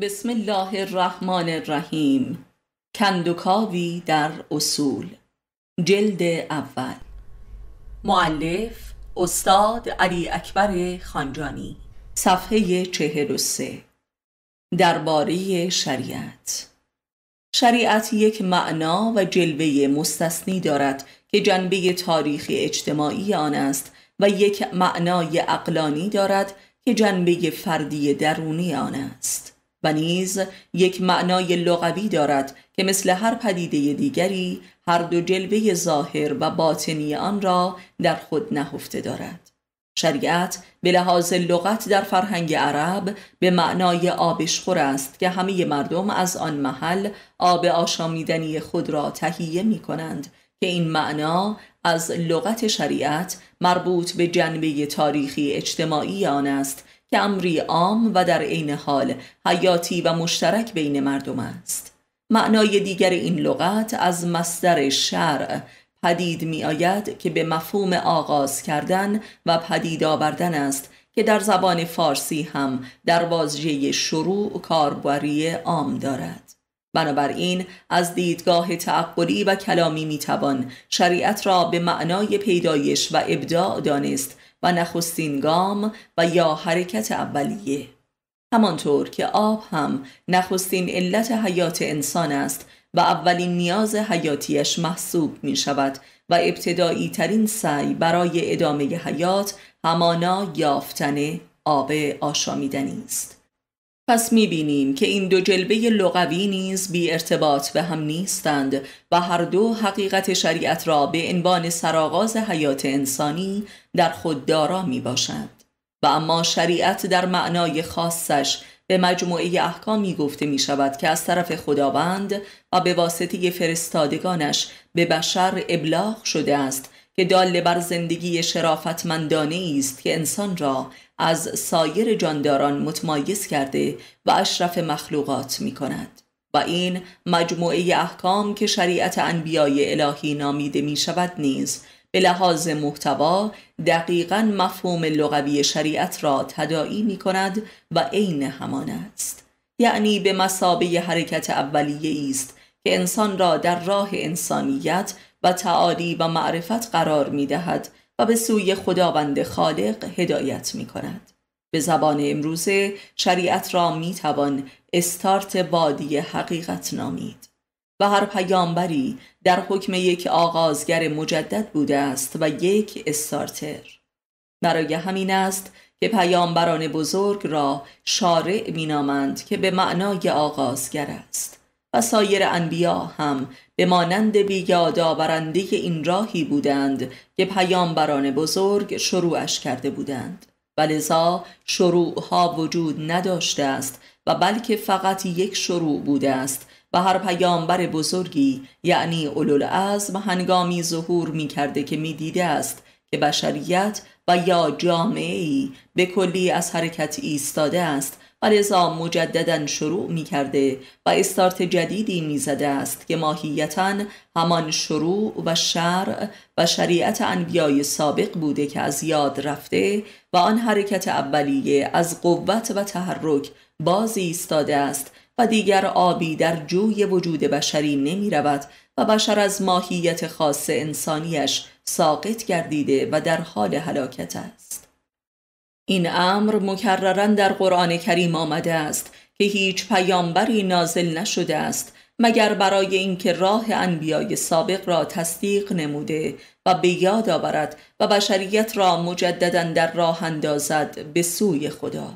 بسم الله الرحمن الرحیم کندوکاوی در اصول جلد اول معلف استاد علی اکبر خانجانی صفحه چهر و سه درباره شریعت شریعت یک معنا و جلوه مستثنی دارد که جنبه تاریخی اجتماعی آن است و یک معنای اقلانی دارد که جنبه فردی درونی آن است و نیز یک معنای لغوی دارد که مثل هر پدیده دیگری هر دو جلوه ظاهر و باطنی آن را در خود نهفته دارد شریعت به لحاظ لغت در فرهنگ عرب به معنای آبشخور است که همه مردم از آن محل آب آشامیدنی خود را تهیه می کنند که این معنا از لغت شریعت مربوط به جنبه تاریخی اجتماعی آن است که امری عام و در عین حال حیاتی و مشترک بین مردم است معنای دیگر این لغت از مصدر شرع پدید می آید که به مفهوم آغاز کردن و پدید آوردن است که در زبان فارسی هم در واژه شروع کاربری عام دارد بنابراین از دیدگاه تعقلی و کلامی میتوان شریعت را به معنای پیدایش و ابداع دانست و نخستین گام و یا حرکت اولیه همانطور که آب هم نخستین علت حیات انسان است و اولین نیاز حیاتیش محسوب می شود و ابتدایی ترین سعی برای ادامه حیات همانا یافتن آب آشامیدنی است. پس می بینیم که این دو جلبه لغوی نیز بی ارتباط به هم نیستند و هر دو حقیقت شریعت را به عنوان سرآغاز حیات انسانی در خود دارا می باشد و اما شریعت در معنای خاصش به مجموعه احکامی گفته می شود که از طرف خداوند و به واسطه فرستادگانش به بشر ابلاغ شده است که داله بر زندگی شرافتمندانه است که انسان را از سایر جانداران متمایز کرده و اشرف مخلوقات می کند و این مجموعه احکام که شریعت انبیای الهی نامیده می شود نیز به لحاظ محتوا دقیقا مفهوم لغوی شریعت را تدائی می کند و عین همان است یعنی به مسابه حرکت اولیه است که انسان را در راه انسانیت و تعالی و معرفت قرار می دهد و به سوی خداوند خالق هدایت می کند. به زبان امروزه شریعت را می توان استارت وادی حقیقت نامید و هر پیامبری در حکم یک آغازگر مجدد بوده است و یک استارتر برای همین است که پیامبران بزرگ را شارع مینامند که به معنای آغازگر است و سایر انبیا هم به مانند بیاد آورنده این راهی بودند که پیامبران بزرگ شروعش کرده بودند و شروع شروعها وجود نداشته است و بلکه فقط یک شروع بوده است و هر پیامبر بزرگی یعنی اولوالعزم هنگامی ظهور می کرده که می دیده است که بشریت و یا جامعه ای به کلی از حرکت ایستاده است و مجددا شروع می کرده و استارت جدیدی می زده است که ماهیتا همان شروع و شرع و شریعت انبیای سابق بوده که از یاد رفته و آن حرکت اولیه از قوت و تحرک بازی ایستاده است و دیگر آبی در جوی وجود بشری نمی رود و بشر از ماهیت خاص انسانیش ساقط گردیده و در حال حلاکت است این امر مکررا در قرآن کریم آمده است که هیچ پیامبری نازل نشده است مگر برای اینکه راه انبیای سابق را تصدیق نموده و به یاد آورد و بشریت را مجددا در راه اندازد به سوی خدا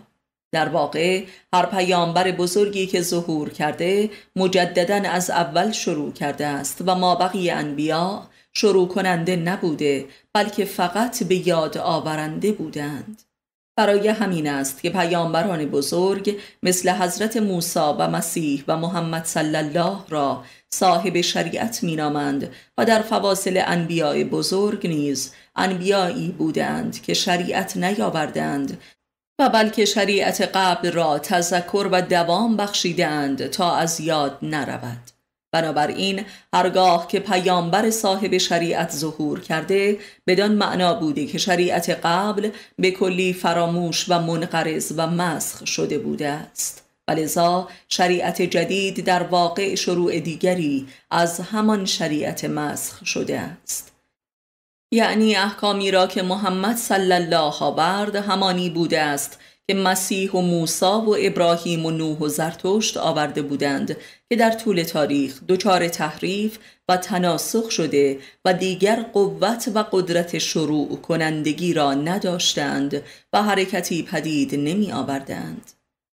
در واقع هر پیامبر بزرگی که ظهور کرده مجددا از اول شروع کرده است و ما بقیه انبیا شروع کننده نبوده بلکه فقط به یاد آورنده بودند برای همین است که پیامبران بزرگ مثل حضرت موسی و مسیح و محمد صلی الله را صاحب شریعت مینامند و در فواصل انبیاء بزرگ نیز انبیایی بودند که شریعت نیاوردند و بلکه شریعت قبل را تذکر و دوام بخشیدند تا از یاد نرود بنابراین هرگاه که پیامبر صاحب شریعت ظهور کرده بدان معنا بوده که شریعت قبل به کلی فراموش و منقرض و مسخ شده بوده است ولذا شریعت جدید در واقع شروع دیگری از همان شریعت مسخ شده است یعنی احکامی را که محمد صلی الله آورد همانی بوده است که مسیح و موسی و ابراهیم و نوح و زرتشت آورده بودند که در طول تاریخ دچار تحریف و تناسخ شده و دیگر قوت و قدرت شروع کنندگی را نداشتند و حرکتی پدید نمی آوردند.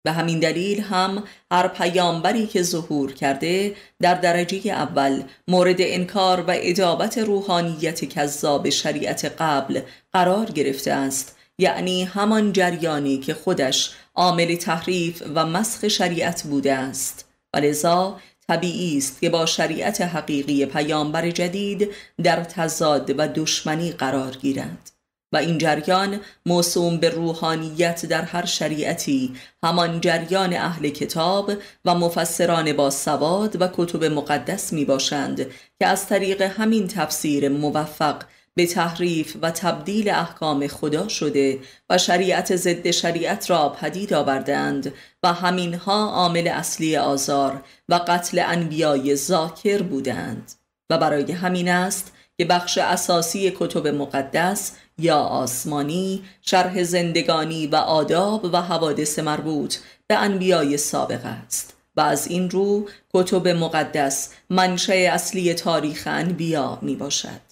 به همین دلیل هم هر پیامبری که ظهور کرده در درجه اول مورد انکار و ادابت روحانیت کذاب شریعت قبل قرار گرفته است یعنی همان جریانی که خودش عامل تحریف و مسخ شریعت بوده است و لذا طبیعی است که با شریعت حقیقی پیامبر جدید در تضاد و دشمنی قرار گیرد و این جریان موسوم به روحانیت در هر شریعتی همان جریان اهل کتاب و مفسران با سواد و کتب مقدس می باشند که از طریق همین تفسیر موفق به تحریف و تبدیل احکام خدا شده و شریعت ضد شریعت را پدید آوردند و همینها عامل اصلی آزار و قتل انبیای زاکر بودند و برای همین است که بخش اساسی کتب مقدس یا آسمانی شرح زندگانی و آداب و حوادث مربوط به انبیای سابق است و از این رو کتب مقدس منشأ اصلی تاریخ انبیا می باشد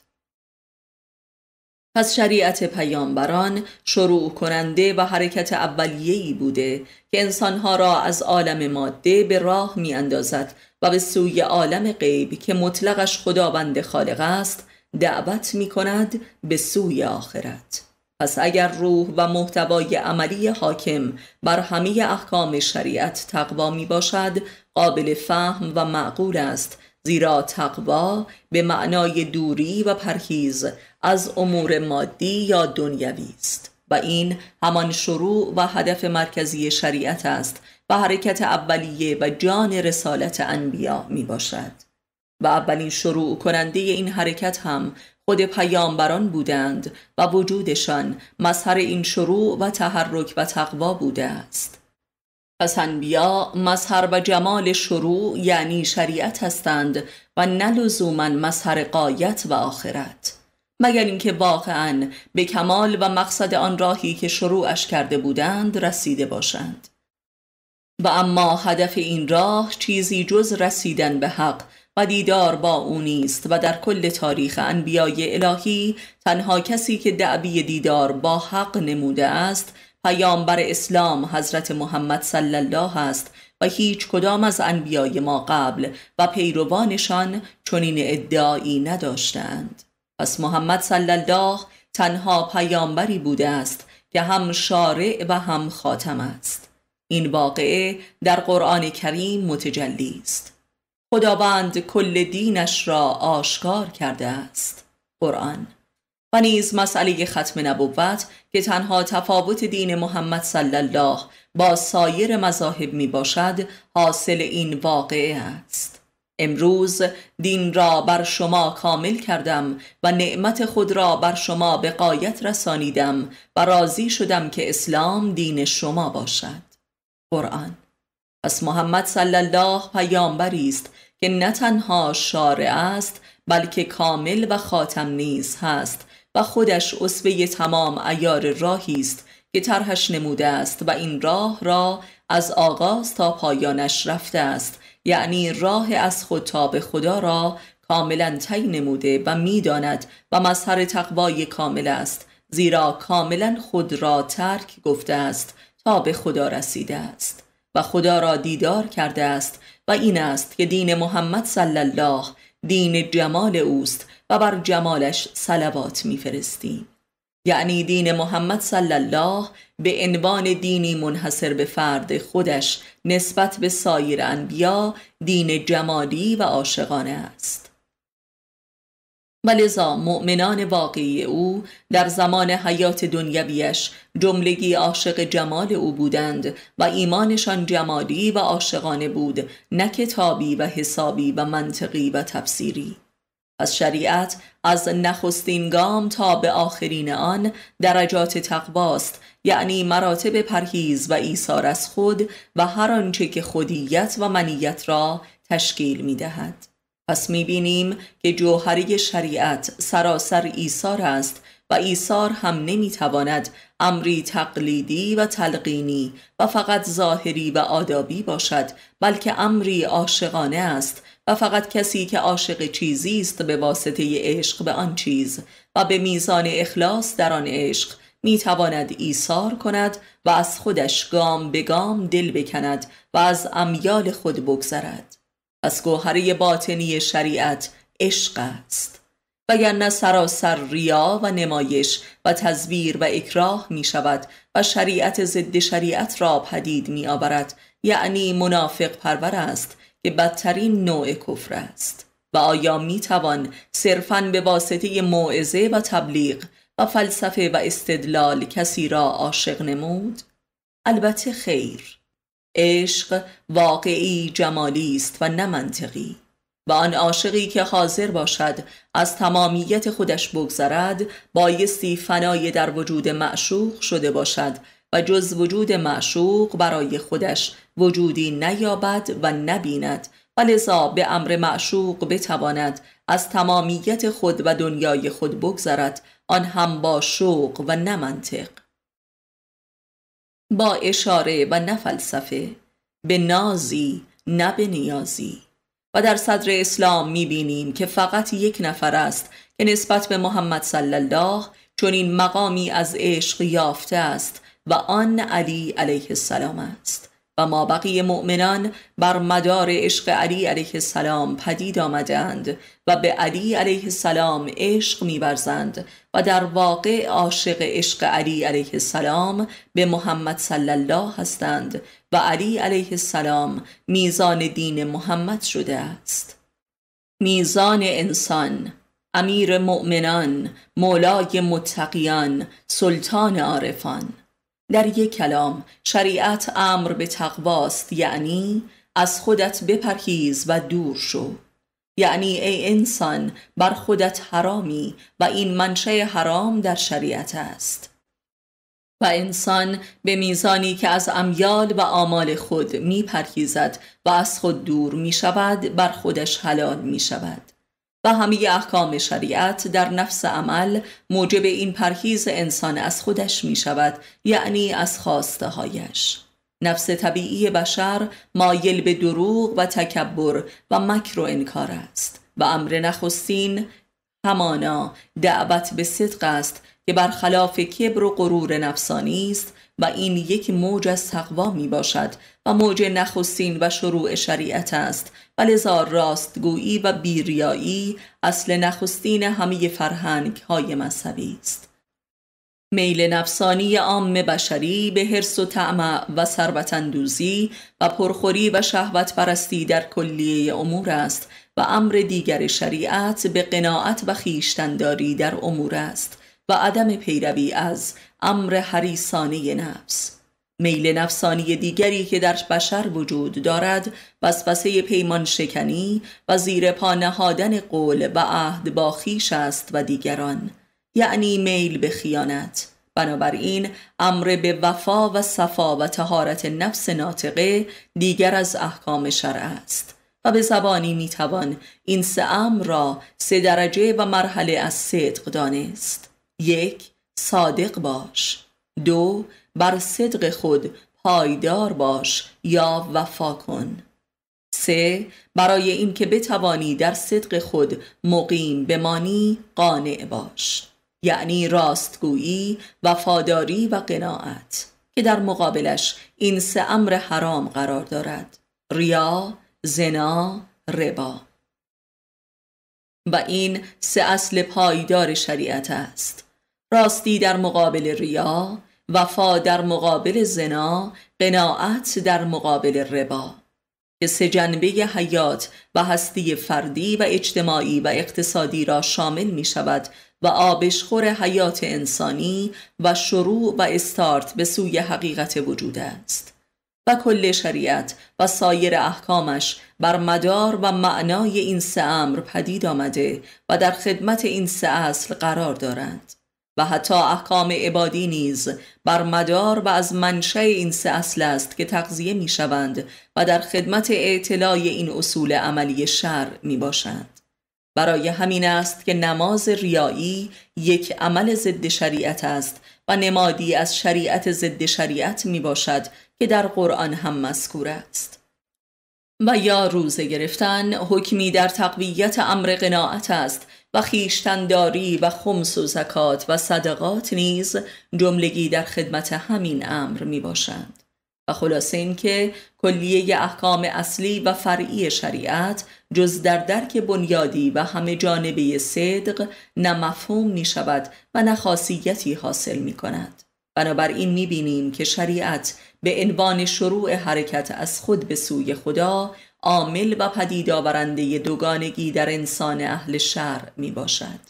پس شریعت پیامبران شروع کننده و حرکت اولیه‌ای بوده که انسانها را از عالم ماده به راه می اندازد و به سوی عالم غیب که مطلقش خداوند خالق است دعوت می کند به سوی آخرت پس اگر روح و محتوای عملی حاکم بر همه احکام شریعت تقوا می باشد قابل فهم و معقول است زیرا تقوا به معنای دوری و پرهیز از امور مادی یا دنیوی است و این همان شروع و هدف مرکزی شریعت است و حرکت اولیه و جان رسالت انبیا می باشد و اولین شروع کننده این حرکت هم خود پیامبران بودند و وجودشان مظهر این شروع و تحرک و تقوا بوده است پس انبیا مظهر و جمال شروع یعنی شریعت هستند و نه لزوما مظهر قایت و آخرت مگر اینکه واقعا به کمال و مقصد آن راهی که شروعش کرده بودند رسیده باشند و اما هدف این راه چیزی جز رسیدن به حق و دیدار با او نیست و در کل تاریخ انبیای الهی تنها کسی که دعوی دیدار با حق نموده است پیامبر اسلام حضرت محمد صلی الله است و هیچ کدام از انبیای ما قبل و پیروانشان چنین ادعایی نداشتند پس محمد صلی الله تنها پیامبری بوده است که هم شارع و هم خاتم است این واقعه در قرآن کریم متجلی است خداوند کل دینش را آشکار کرده است قرآن و نیز مسئله ختم نبوت که تنها تفاوت دین محمد صلی الله با سایر مذاهب می باشد حاصل این واقعه است امروز دین را بر شما کامل کردم و نعمت خود را بر شما به قایت رسانیدم و راضی شدم که اسلام دین شما باشد قرآن پس محمد صلی الله پیامبری است که نه تنها شارع است بلکه کامل و خاتم نیز هست و خودش اسوه تمام ایار راهی است که طرحش نموده است و این راه را از آغاز تا پایانش رفته است یعنی راه از خود تا به خدا را کاملا طی نموده و میداند و مظهر تقوای کامل است زیرا کاملا خود را ترک گفته است تا به خدا رسیده است و خدا را دیدار کرده است و این است که دین محمد صلی الله دین جمال اوست و بر جمالش سلوات میفرستیم یعنی دین محمد صلی الله به عنوان دینی منحصر به فرد خودش نسبت به سایر انبیا دین جمالی و عاشقانه است ولذا مؤمنان واقعی او در زمان حیات دنیویش جملگی عاشق جمال او بودند و ایمانشان جمالی و عاشقانه بود نه کتابی و حسابی و منطقی و تفسیری پس شریعت از نخستین گام تا به آخرین آن درجات تقواست یعنی مراتب پرهیز و ایثار از خود و هر آنچه که خودیت و منیت را تشکیل می دهد. پس می بینیم که جوهری شریعت سراسر ایثار است و ایثار هم نمی تواند امری تقلیدی و تلقینی و فقط ظاهری و آدابی باشد بلکه امری عاشقانه است و فقط کسی که عاشق چیزی است به واسطه عشق به آن چیز و به میزان اخلاص در آن عشق میتواند ایثار کند و از خودش گام به گام دل بکند و از امیال خود بگذرد از گوهره باطنی شریعت عشق است وگرنه سراسر ریا و نمایش و تزویر و اکراه می شود و شریعت ضد شریعت را پدید می آورد یعنی منافق پرور است که بدترین نوع کفر است و آیا می توان صرفا به واسطه موعظه و تبلیغ و فلسفه و استدلال کسی را عاشق نمود؟ البته خیر عشق واقعی جمالی است و نه منطقی و آن عاشقی که حاضر باشد از تمامیت خودش بگذرد بایستی فنای در وجود معشوق شده باشد و جز وجود معشوق برای خودش وجودی نیابد و نبیند و لذا به امر معشوق بتواند از تمامیت خود و دنیای خود بگذرد آن هم با شوق و نه منطق با اشاره و نه فلسفه به نازی نه به نیازی و در صدر اسلام بینیم که فقط یک نفر است که نسبت به محمد صلی الله چون این مقامی از عشق یافته است و آن علی علیه السلام است و ما بقیه مؤمنان بر مدار عشق علی علیه السلام پدید آمدند و به علی علیه السلام عشق میبرزند و در واقع عاشق عشق علی علیه السلام به محمد صلی الله هستند و علی علیه السلام میزان دین محمد شده است میزان انسان امیر مؤمنان مولای متقیان سلطان عارفان در یک کلام شریعت امر به تقواست یعنی از خودت بپرهیز و دور شو یعنی ای انسان بر خودت حرامی و این منشه حرام در شریعت است و انسان به میزانی که از امیال و آمال خود میپرهیزد و از خود دور می شود بر خودش حلال می شود و همه احکام شریعت در نفس عمل موجب این پرهیز انسان از خودش می شود یعنی از خواسته هایش نفس طبیعی بشر مایل به دروغ و تکبر و مکر و انکار است و امر نخستین همانا دعوت به صدق است که برخلاف کبر و غرور نفسانی است و این یک موج از تقوا می باشد و موج نخستین و شروع شریعت است و لذا راستگویی و بیریایی اصل نخستین همه فرهنگ های مذهبی است میل نفسانی عام بشری به حرس و طمع و ثروت و پرخوری و شهوت پرستی در کلیه امور است و امر دیگر شریعت به قناعت و خیشتنداری در امور است و عدم پیروی از امر حریسانه نفس میل نفسانی دیگری که در بشر وجود دارد وسوسه پیمان شکنی و زیر پا نهادن قول و عهد با خیش است و دیگران یعنی میل به خیانت بنابراین امر به وفا و صفا و تهارت نفس ناطقه دیگر از احکام شرع است و به زبانی میتوان این سه امر را سه درجه و مرحله از صدق دانست یک صادق باش دو بر صدق خود پایدار باش یا وفا کن سه برای اینکه بتوانی در صدق خود مقیم بمانی قانع باش یعنی راستگویی وفاداری و قناعت که در مقابلش این سه امر حرام قرار دارد ریا زنا ربا و این سه اصل پایدار شریعت است راستی در مقابل ریا وفا در مقابل زنا قناعت در مقابل ربا که سه جنبه حیات و هستی فردی و اجتماعی و اقتصادی را شامل می شود و آبشخور حیات انسانی و شروع و استارت به سوی حقیقت وجود است و کل شریعت و سایر احکامش بر مدار و معنای این سه امر پدید آمده و در خدمت این سه اصل قرار دارند و حتی احکام عبادی نیز بر مدار و از منشه این سه اصل است که تقضیه می شوند و در خدمت اعتلاع این اصول عملی شر می باشند. برای همین است که نماز ریایی یک عمل ضد شریعت است و نمادی از شریعت ضد شریعت می باشد که در قرآن هم مذکور است. و یا روزه گرفتن حکمی در تقویت امر قناعت است و خیشتنداری و خمس و زکات و صدقات نیز جملگی در خدمت همین امر می باشند و خلاصه اینکه کلیه احکام اصلی و فرعی شریعت جز در درک بنیادی و همه جانبه صدق نه مفهوم می شود و نه خاصیتی حاصل می کند. بنابراین می بینیم که شریعت به عنوان شروع حرکت از خود به سوی خدا عامل و پدید آورنده دوگانگی در انسان اهل شر می باشد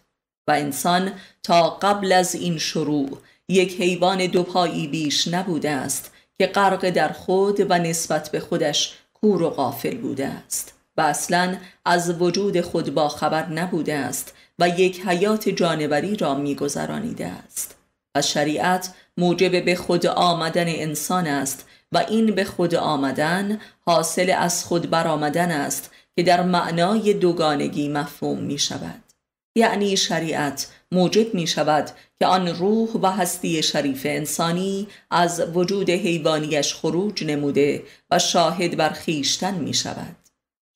و انسان تا قبل از این شروع یک حیوان دوپایی بیش نبوده است که غرق در خود و نسبت به خودش کور و غافل بوده است و اصلا از وجود خود با خبر نبوده است و یک حیات جانوری را میگذرانیده است و شریعت موجب به خود آمدن انسان است و این به خود آمدن حاصل از خود برآمدن است که در معنای دوگانگی مفهوم می شود یعنی شریعت موجب می شود که آن روح و هستی شریف انسانی از وجود حیوانیش خروج نموده و شاهد بر خیشتن می شود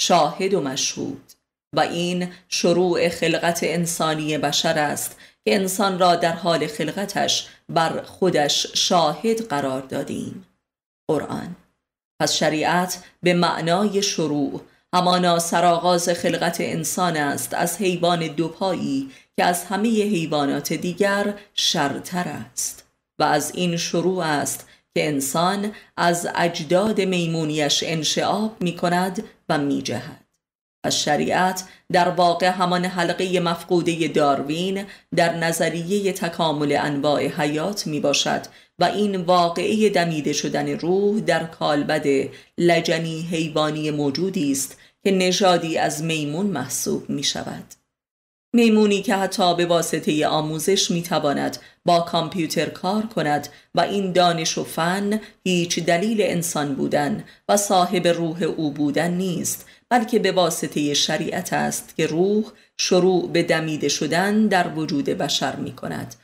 شاهد و مشهود و این شروع خلقت انسانی بشر است که انسان را در حال خلقتش بر خودش شاهد قرار دادیم قرآن پس شریعت به معنای شروع همانا سرآغاز خلقت انسان است از حیوان دوپایی که از همه حیوانات دیگر شرتر است و از این شروع است که انسان از اجداد میمونیش انشعاب می کند و می جهد. پس شریعت در واقع همان حلقه مفقوده داروین در نظریه تکامل انواع حیات می باشد و این واقعه دمیده شدن روح در کالبد لجنی حیوانی موجودی است که نژادی از میمون محسوب می شود. میمونی که حتی به واسطه آموزش می تواند با کامپیوتر کار کند و این دانش و فن هیچ دلیل انسان بودن و صاحب روح او بودن نیست بلکه به واسطه شریعت است که روح شروع به دمیده شدن در وجود بشر می کند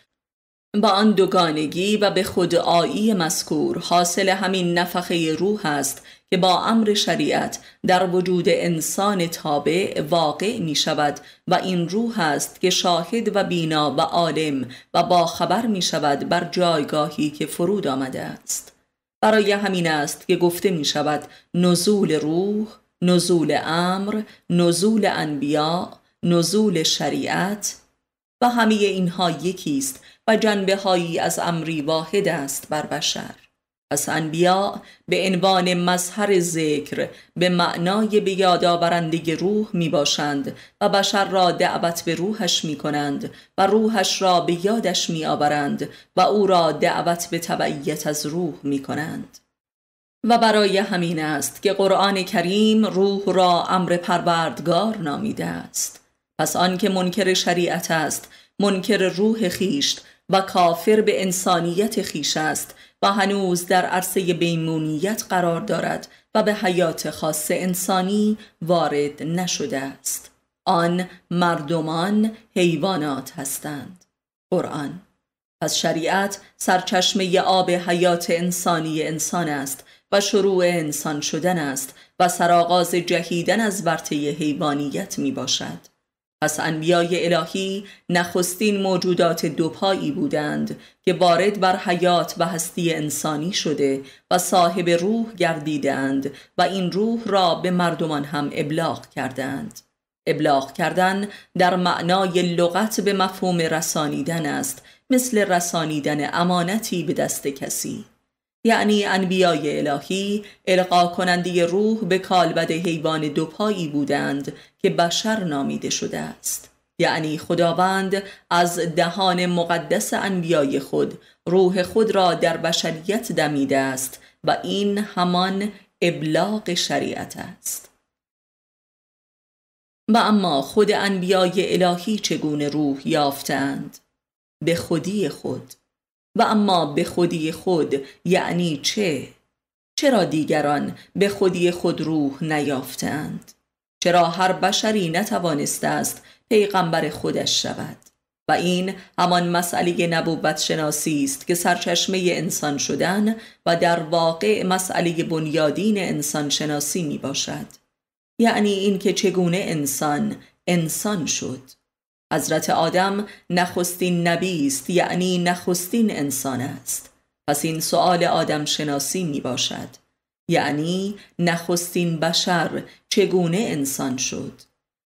با آن دوگانگی و به آیی مذکور حاصل همین نفخه روح است که با امر شریعت در وجود انسان تابع واقع می شود و این روح است که شاهد و بینا و عالم و باخبر می شود بر جایگاهی که فرود آمده است برای همین است که گفته می شود نزول روح نزول امر نزول انبیا نزول شریعت و همه اینها یکی است و جنبه هایی از امری واحد است بر بشر پس انبیا به عنوان مظهر ذکر به معنای به یاد آورندگی روح می باشند و بشر را دعوت به روحش می کنند و روحش را به یادش می آورند و او را دعوت به تبعیت از روح می کنند و برای همین است که قرآن کریم روح را امر پروردگار نامیده است پس آنکه منکر شریعت است منکر روح خیشت و کافر به انسانیت خیش است و هنوز در عرصه بیمونیت قرار دارد و به حیات خاص انسانی وارد نشده است آن مردمان حیوانات هستند قرآن پس شریعت سرچشمه آب حیات انسانی انسان است و شروع انسان شدن است و سرآغاز جهیدن از ورطه حیوانیت می باشد پس انبیای الهی نخستین موجودات دوپایی بودند که وارد بر حیات و هستی انسانی شده و صاحب روح گردیدند و این روح را به مردمان هم ابلاغ کردند. ابلاغ کردن در معنای لغت به مفهوم رسانیدن است مثل رسانیدن امانتی به دست کسی. یعنی انبیای الهی القا کننده روح به کالبد حیوان دوپایی بودند که بشر نامیده شده است یعنی خداوند از دهان مقدس انبیای خود روح خود را در بشریت دمیده است و این همان ابلاغ شریعت است و اما خود انبیای الهی چگونه روح یافتند به خودی خود و اما به خودی خود یعنی چه؟ چرا دیگران به خودی خود روح نیافتند؟ چرا هر بشری نتوانسته است پیغمبر خودش شود؟ و این همان مسئله نبوت شناسی است که سرچشمه انسان شدن و در واقع مسئله بنیادین انسان شناسی می باشد. یعنی اینکه چگونه انسان انسان شد حضرت آدم نخستین نبی است یعنی نخستین انسان است پس این سؤال آدم شناسی می باشد یعنی نخستین بشر چگونه انسان شد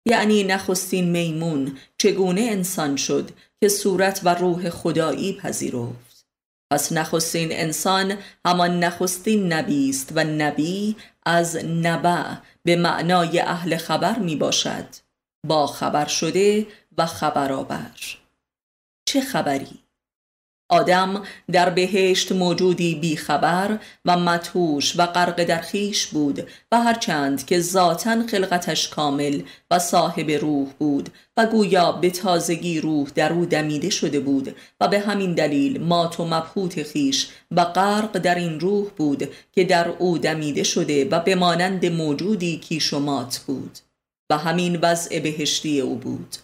یعنی نخستین میمون چگونه انسان شد که صورت و روح خدایی پذیرفت پس نخستین انسان همان نخستین نبی است و نبی از نبع به معنای اهل خبر می باشد با خبر شده و خبرآور چه خبری آدم در بهشت موجودی بیخبر و متهوش و غرق در خیش بود و هرچند که ذاتا خلقتش کامل و صاحب روح بود و گویا به تازگی روح در او دمیده شده بود و به همین دلیل مات و مبهوت خیش و غرق در این روح بود که در او دمیده شده و به مانند موجودی کیش و مات بود و همین وضع بهشتی او بود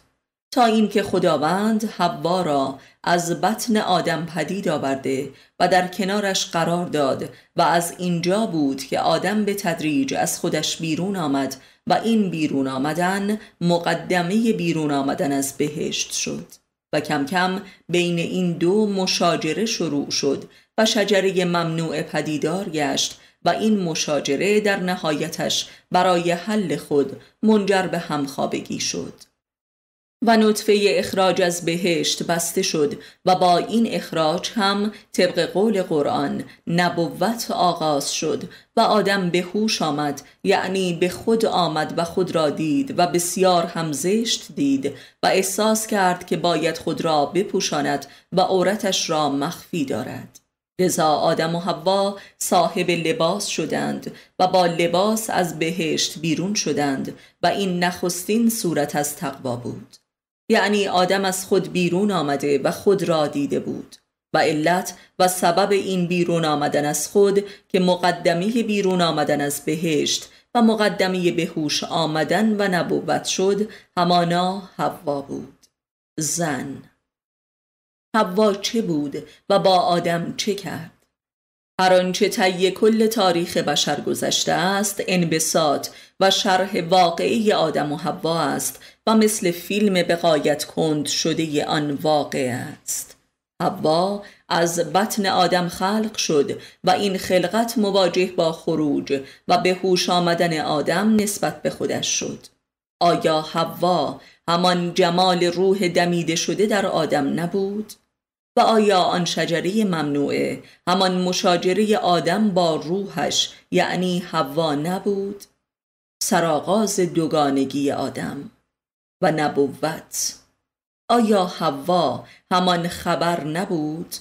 تا اینکه خداوند حوا را از بطن آدم پدید آورده و در کنارش قرار داد و از اینجا بود که آدم به تدریج از خودش بیرون آمد و این بیرون آمدن مقدمه بیرون آمدن از بهشت شد و کم کم بین این دو مشاجره شروع شد و شجره ممنوع پدیدار گشت و این مشاجره در نهایتش برای حل خود منجر به همخوابگی شد و نطفه اخراج از بهشت بسته شد و با این اخراج هم طبق قول قرآن نبوت آغاز شد و آدم به هوش آمد یعنی به خود آمد و خود را دید و بسیار هم دید و احساس کرد که باید خود را بپوشاند و عورتش را مخفی دارد رضا آدم و حوا صاحب لباس شدند و با لباس از بهشت بیرون شدند و این نخستین صورت از تقوا بود یعنی آدم از خود بیرون آمده و خود را دیده بود و علت و سبب این بیرون آمدن از خود که مقدمه بیرون آمدن از بهشت و مقدمه بهوش آمدن و نبوت شد همانا حوا بود زن حوا چه بود و با آدم چه کرد هر آنچه طی کل تاریخ بشر گذشته است انبساط و شرح واقعی آدم و حوا است و مثل فیلم بقایت کند شده آن واقع است حوا از بطن آدم خلق شد و این خلقت مواجه با خروج و به هوش آمدن آدم نسبت به خودش شد آیا حوا همان جمال روح دمیده شده در آدم نبود؟ و آیا آن شجره ممنوعه همان مشاجره آدم با روحش یعنی حوا نبود؟ سرآغاز دوگانگی آدم و نبوت آیا حوا همان خبر نبود؟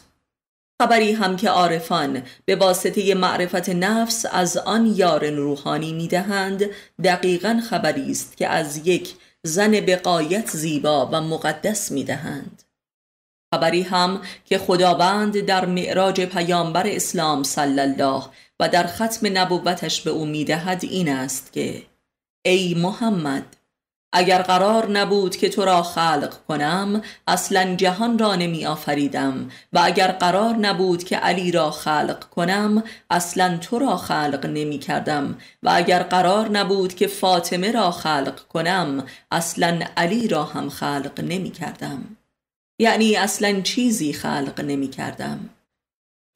خبری هم که عارفان به واسطه معرفت نفس از آن یار روحانی میدهند دقیقا خبری است که از یک زن بقایت زیبا و مقدس میدهند خبری هم که خداوند در معراج پیامبر اسلام صلی الله و در ختم نبوتش به او میدهد این است که ای محمد اگر قرار نبود که تو را خلق کنم اصلا جهان را نمی آفریدم و اگر قرار نبود که علی را خلق کنم اصلا تو را خلق نمی کردم و اگر قرار نبود که فاطمه را خلق کنم اصلا علی را هم خلق نمی کردم یعنی اصلا چیزی خلق نمی کردم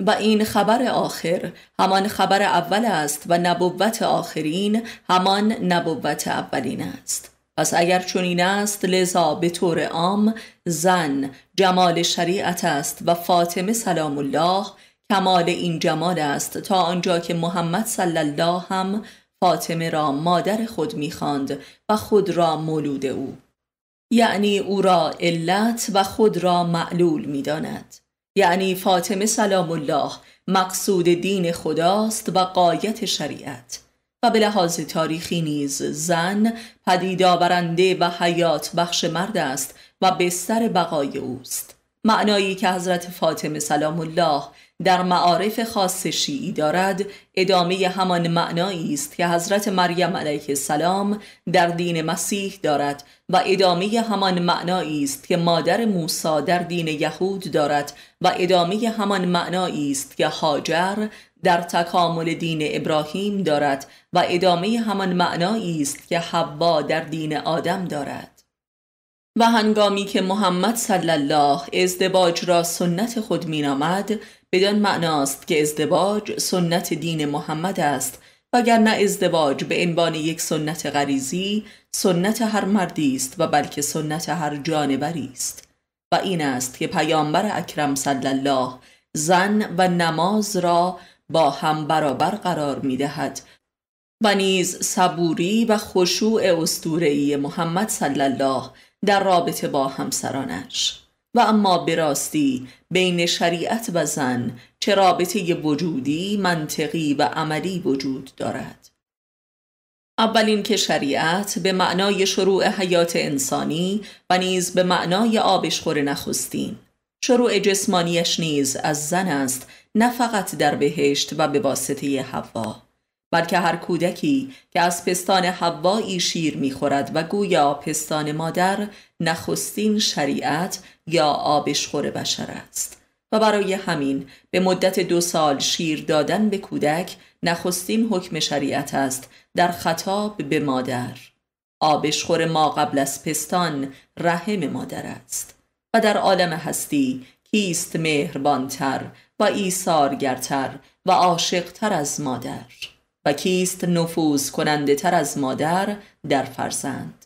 و این خبر آخر همان خبر اول است و نبوت آخرین همان نبوت اولین است پس اگر چنین است لذا به طور عام زن جمال شریعت است و فاطمه سلام الله کمال این جمال است تا آنجا که محمد صلی الله هم فاطمه را مادر خود میخواند و خود را مولود او یعنی او را علت و خود را معلول میداند یعنی فاطمه سلام الله مقصود دین خداست و قایت شریعت و به لحاظ تاریخی نیز زن پدید و حیات بخش مرد است و بستر بقای اوست معنایی که حضرت فاطمه سلام الله در معارف خاص شیعی دارد ادامه همان معنایی است که حضرت مریم علیه السلام در دین مسیح دارد و ادامه همان معنایی است که مادر موسی در دین یهود دارد و ادامه همان معنایی است که هاجر در تکامل دین ابراهیم دارد و ادامه همان معنایی است که حوا در دین آدم دارد و هنگامی که محمد صلی الله ازدواج را سنت خود مینامد بدان معناست که ازدواج سنت دین محمد است وگرنه ازدواج به عنوان یک سنت غریزی سنت هر مردی است و بلکه سنت هر جانوری است و این است که پیامبر اکرم صلی الله زن و نماز را با هم برابر قرار می دهد و نیز صبوری و خشوع ای محمد صلی الله در رابطه با همسرانش و اما به راستی بین شریعت و زن چه رابطه وجودی، منطقی و عملی وجود دارد اولین که شریعت به معنای شروع حیات انسانی و نیز به معنای آبشخور نخستین شروع جسمانیش نیز از زن است نه فقط در بهشت و به واسطه حوا بلکه هر کودکی که از پستان حوایی شیر میخورد و گویا پستان مادر نخستین شریعت یا آبشخور بشر است و برای همین به مدت دو سال شیر دادن به کودک نخستین حکم شریعت است در خطاب به مادر آبشخور ما قبل از پستان رحم مادر است و در عالم هستی کیست مهربانتر و ایثارگرتر و عاشقتر از مادر و کیست نفوذ کننده تر از مادر در فرزند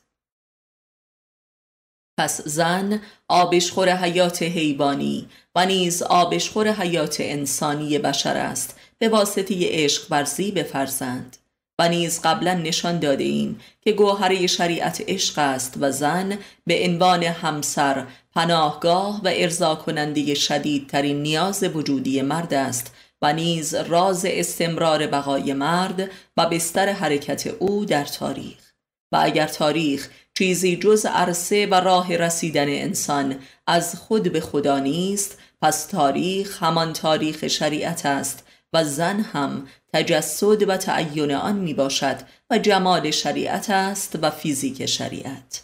پس زن آبشخور حیات حیوانی و نیز آبشخور حیات انسانی بشر است به واسطه عشق ورزی به فرزند و نیز قبلا نشان داده این که گوهره شریعت عشق است و زن به عنوان همسر پناهگاه و ارضا کننده شدیدترین نیاز وجودی مرد است و نیز راز استمرار بقای مرد و بستر حرکت او در تاریخ و اگر تاریخ چیزی جز عرصه و راه رسیدن انسان از خود به خدا نیست پس تاریخ همان تاریخ شریعت است و زن هم تجسد و تعین آن می باشد و جمال شریعت است و فیزیک شریعت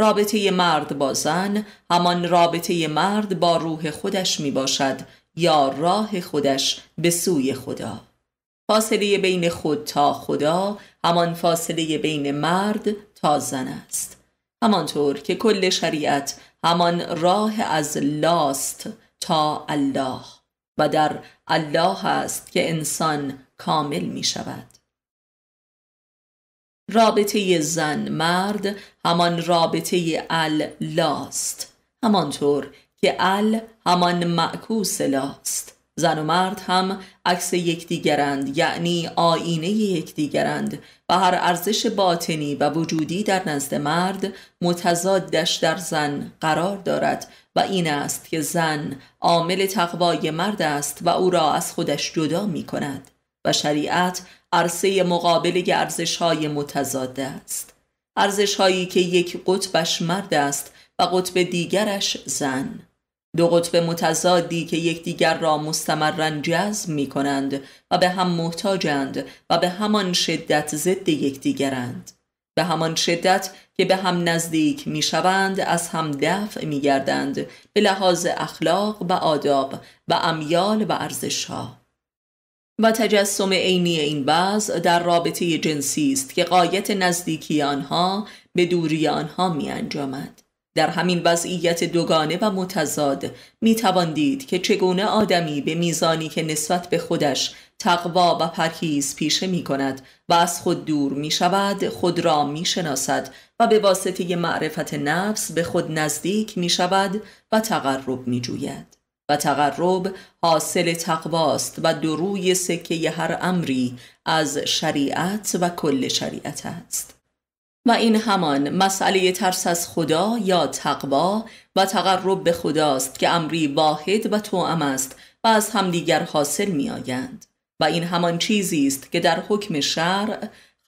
رابطه مرد با زن همان رابطه مرد با روح خودش می باشد یا راه خودش به سوی خدا فاصله بین خود تا خدا همان فاصله بین مرد تا زن است همانطور که کل شریعت همان راه از لاست تا الله و در الله است که انسان کامل می شود رابطه زن مرد همان رابطه ال لاست همانطور که ال همان معکوس لاست زن و مرد هم عکس یکدیگرند یعنی آینه یکدیگرند و هر ارزش باطنی و وجودی در نزد مرد متضادش در زن قرار دارد و این است که زن عامل تقوای مرد است و او را از خودش جدا می کند و شریعت عرصه مقابل ارزش های متضاد است ارزش هایی که یک قطبش مرد است و قطب دیگرش زن دو قطب متضادی که یکدیگر را مستمرا جذب می کنند و به هم محتاجند و به همان شدت ضد یکدیگرند به همان شدت که به هم نزدیک می شوند از هم دفع می گردند به لحاظ اخلاق و آداب و امیال و ها و تجسم عینی این وضع در رابطه جنسی است که قایت نزدیکی آنها به دوری آنها می انجامد. در همین وضعیت دوگانه و متضاد می توان دید که چگونه آدمی به میزانی که نسبت به خودش تقوا و پرهیز پیشه می کند و از خود دور می شود خود را می شناسد و به واسطه معرفت نفس به خود نزدیک می شود و تقرب می جوید و تقرب حاصل تقواست و دروی سکه هر امری از شریعت و کل شریعت است و این همان مسئله ترس از خدا یا تقوا و تقرب به خداست که امری واحد و توام است و از همدیگر حاصل می آیند. و این همان چیزی است که در حکم شرع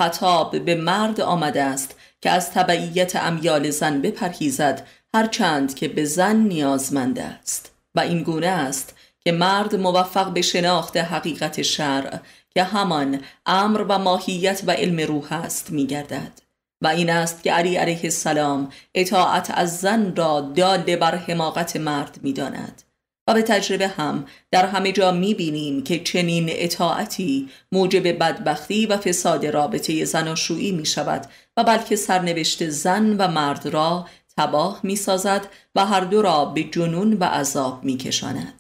خطاب به مرد آمده است که از طبعیت امیال زن بپرهیزد هرچند که به زن نیازمند است و این گونه است که مرد موفق به شناخت حقیقت شرع که همان امر و ماهیت و علم روح است می گردد. و این است که علی علیه السلام اطاعت از زن را داده بر حماقت مرد می داند. و به تجربه هم در همه جا می بینیم که چنین اطاعتی موجب بدبختی و فساد رابطه زناشویی می شود و بلکه سرنوشت زن و مرد را تباه می سازد و هر دو را به جنون و عذاب می کشاند.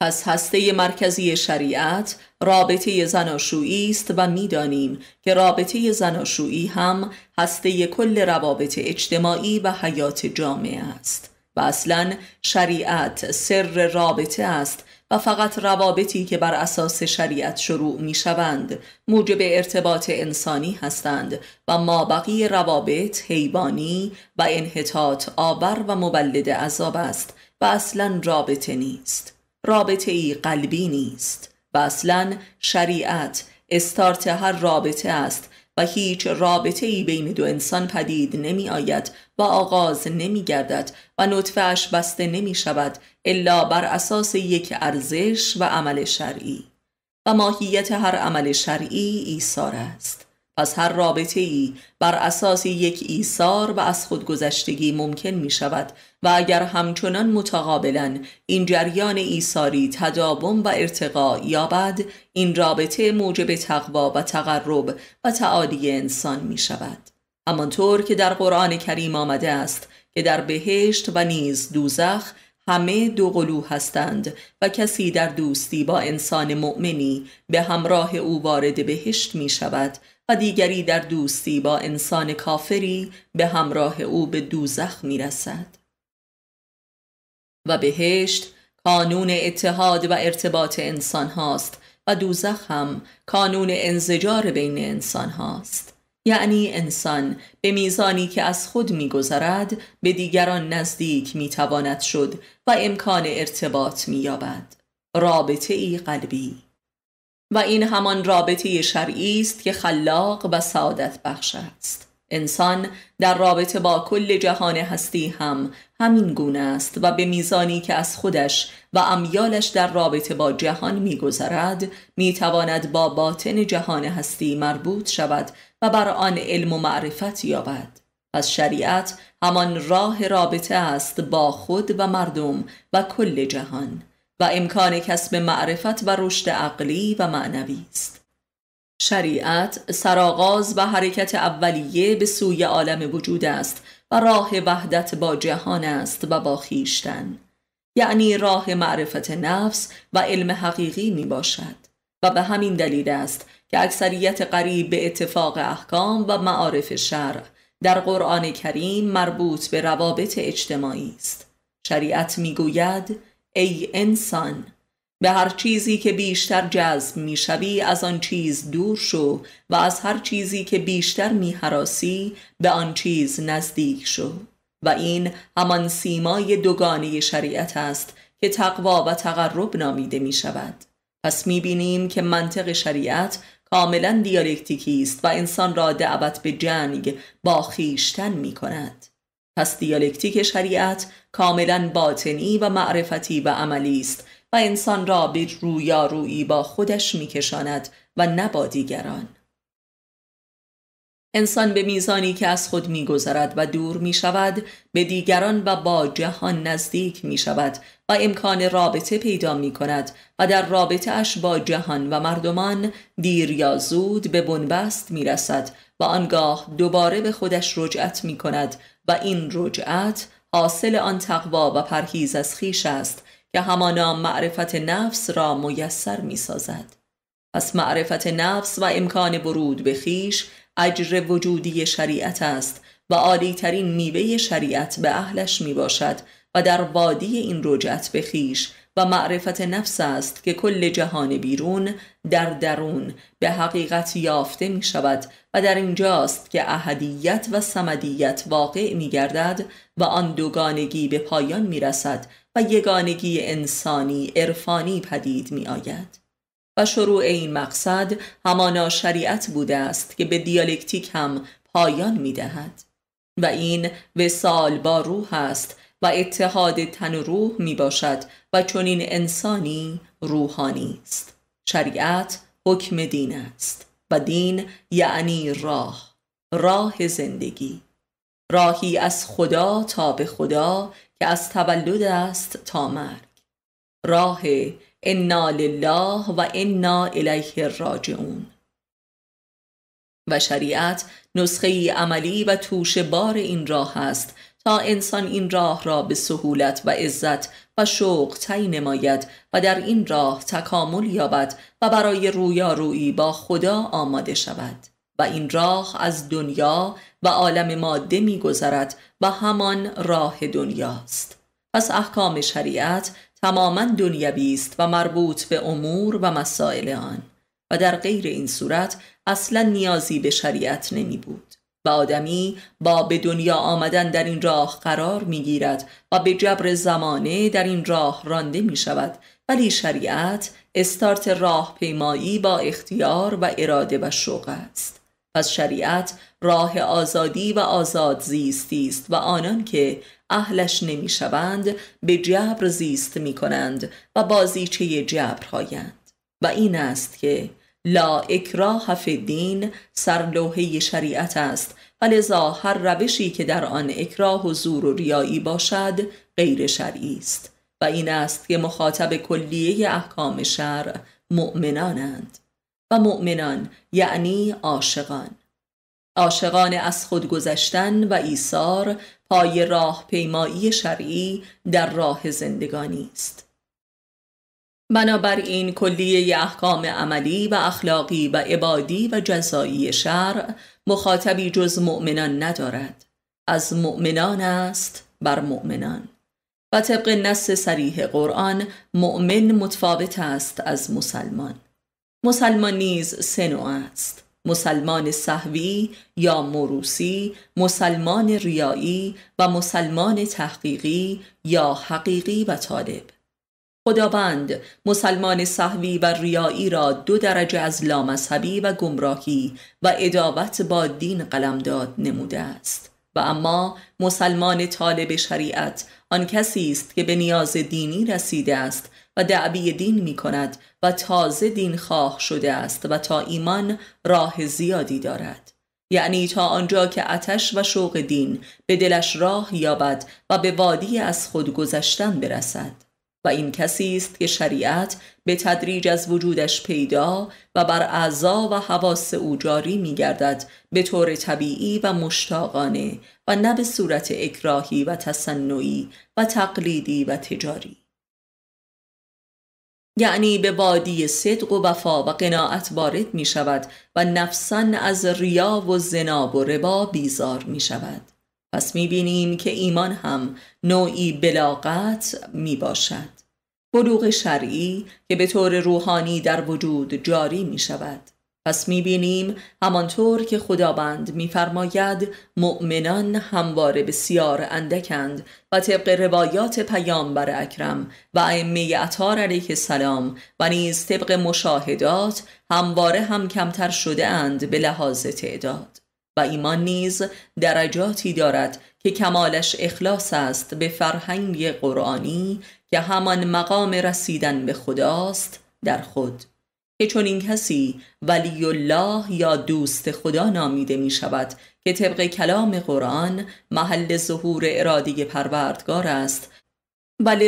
پس هسته مرکزی شریعت رابطه زناشویی است و میدانیم که رابطه زناشویی هم هسته کل روابط اجتماعی و حیات جامعه است و اصلا شریعت سر رابطه است و فقط روابطی که بر اساس شریعت شروع می شوند موجب ارتباط انسانی هستند و ما بقیه روابط حیوانی و انحطاط آور و مولد عذاب است و اصلا رابطه نیست رابطه ای قلبی نیست و اصلا شریعت استارت هر رابطه است و هیچ رابطه ای بین دو انسان پدید نمی آید و آغاز نمی گردد و نطفهش بسته نمی شود الا بر اساس یک ارزش و عمل شرعی و ماهیت هر عمل شرعی ایثار است پس هر رابطه ای بر اساس یک ایثار و از خودگذشتگی ممکن می شود و اگر همچنان متقابلا این جریان ایثاری تداوم و ارتقا یابد این رابطه موجب تقوا و تقرب و تعالی انسان می شود همانطور که در قرآن کریم آمده است که در بهشت و نیز دوزخ همه دو قلو هستند و کسی در دوستی با انسان مؤمنی به همراه او وارد بهشت می شود و دیگری در دوستی با انسان کافری به همراه او به دوزخ می رسد. و بهشت قانون اتحاد و ارتباط انسان هاست و دوزخ هم قانون انزجار بین انسان هاست. یعنی انسان به میزانی که از خود میگذرد به دیگران نزدیک میتواند شد و امکان ارتباط مییابد رابطه ای قلبی و این همان رابطه شرعی است که خلاق و سعادت بخش است انسان در رابطه با کل جهان هستی هم همین گونه است و به میزانی که از خودش و امیالش در رابطه با جهان میگذرد میتواند با باطن جهان هستی مربوط شود و بر آن علم و معرفت یابد پس شریعت همان راه رابطه است با خود و مردم و کل جهان و امکان کسب معرفت و رشد عقلی و معنوی است شریعت سرآغاز و حرکت اولیه به سوی عالم وجود است و راه وحدت با جهان است و با خیشتن یعنی راه معرفت نفس و علم حقیقی می باشد و به همین دلیل است که اکثریت قریب به اتفاق احکام و معارف شرع در قرآن کریم مربوط به روابط اجتماعی است شریعت میگوید ای انسان به هر چیزی که بیشتر جذب میشوی از آن چیز دور شو و از هر چیزی که بیشتر حراسی به آن چیز نزدیک شو و این همان سیمای دوگانه شریعت است که تقوا و تقرب نامیده می شود. پس می بینیم که منطق شریعت کاملا دیالکتیکی است و انسان را دعوت به جنگ با خیشتن می کند. پس دیالکتیک شریعت کاملا باطنی و معرفتی و عملی است و انسان را به رویارویی با خودش میکشاند و نه با دیگران انسان به میزانی که از خود میگذرد و دور می شود به دیگران و با جهان نزدیک می شود و امکان رابطه پیدا می کند و در رابطه اش با جهان و مردمان دیر یا زود به بنبست می رسد و آنگاه دوباره به خودش رجعت می کند و این رجعت حاصل آن تقوا و پرهیز از خیش است که همانا معرفت نفس را میسر می پس معرفت نفس و امکان برود به خیش اجر وجودی شریعت است و ترین میوه شریعت به اهلش می باشد و در وادی این رجعت به خیش و معرفت نفس است که کل جهان بیرون در درون به حقیقت یافته می شود و در اینجاست که اهدیت و سمدیت واقع می گردد و آن دوگانگی به پایان می رسد و یگانگی انسانی عرفانی پدید می آید. و شروع این مقصد همانا شریعت بوده است که به دیالکتیک هم پایان می دهد. و این وسال با روح است و اتحاد تن و روح می باشد و این انسانی روحانی است شریعت حکم دین است و دین یعنی راه راه زندگی راهی از خدا تا به خدا که از تولد است تا مرگ راه انا لله و انا الیه راجعون و شریعت نسخه عملی و توش بار این راه است تا انسان این راه را به سهولت و عزت و شوق تی نماید و در این راه تکامل یابد و برای رویارویی با خدا آماده شود و این راه از دنیا و عالم ماده میگذرد و همان راه دنیاست پس احکام شریعت تماما دنیوی است و مربوط به امور و مسائل آن و در غیر این صورت اصلا نیازی به شریعت نمی بود و آدمی با به دنیا آمدن در این راه قرار می گیرد و به جبر زمانه در این راه رانده می شود ولی شریعت استارت راه پیمایی با اختیار و اراده و شوق است پس شریعت راه آزادی و آزاد زیستی است و آنان که اهلش نمیشوند به جبر زیست می کنند و بازیچه جبر هایند و این است که لا اکراه فی دین سرلوحه شریعت است و هر روشی که در آن اکراه و زور و ریایی باشد غیر شرعی است و این است که مخاطب کلیه احکام شرع مؤمنانند و مؤمنان یعنی عاشقان عاشقان از خود گذشتن و ایثار پای راه پیمایی شرعی در راه زندگانی است بنابراین کلیه احکام عملی و اخلاقی و عبادی و جزایی شرع مخاطبی جز مؤمنان ندارد از مؤمنان است بر مؤمنان و طبق نص سریح قرآن مؤمن متفاوت است از مسلمان مسلمان نیز سه نوع است مسلمان صحوی یا مروسی مسلمان ریایی و مسلمان تحقیقی یا حقیقی و طالب خداوند مسلمان صحوی و ریایی را دو درجه از لامذهبی و گمراهی و اداوت با دین قلمداد نموده است و اما مسلمان طالب شریعت آن کسی است که به نیاز دینی رسیده است و دعوی دین می کند و تازه دین خواه شده است و تا ایمان راه زیادی دارد یعنی تا آنجا که آتش و شوق دین به دلش راه یابد و به وادی از خود گذشتن برسد و این کسی است که شریعت به تدریج از وجودش پیدا و بر اعضا و حواس او جاری می گردد به طور طبیعی و مشتاقانه و نه به صورت اکراهی و تصنعی و تقلیدی و تجاری یعنی به وادی صدق و وفا و قناعت وارد می شود و نفسا از ریا و زنا و ربا بیزار می شود پس می بینیم که ایمان هم نوعی بلاغت باشد بلوغ شرعی که به طور روحانی در وجود جاری می شود پس می بینیم همانطور که خداوند فرماید مؤمنان همواره بسیار اندکند و طبق روایات پیامبر اکرم و ائمه اطهار علیه السلام و نیز طبق مشاهدات همواره هم کمتر شده اند به لحاظ تعداد و ایمان نیز درجاتی دارد که کمالش اخلاص است به فرهنگ قرآنی که همان مقام رسیدن به خداست در خود که چون این کسی ولی الله یا دوست خدا نامیده می شود که طبق کلام قرآن محل ظهور ارادی پروردگار است و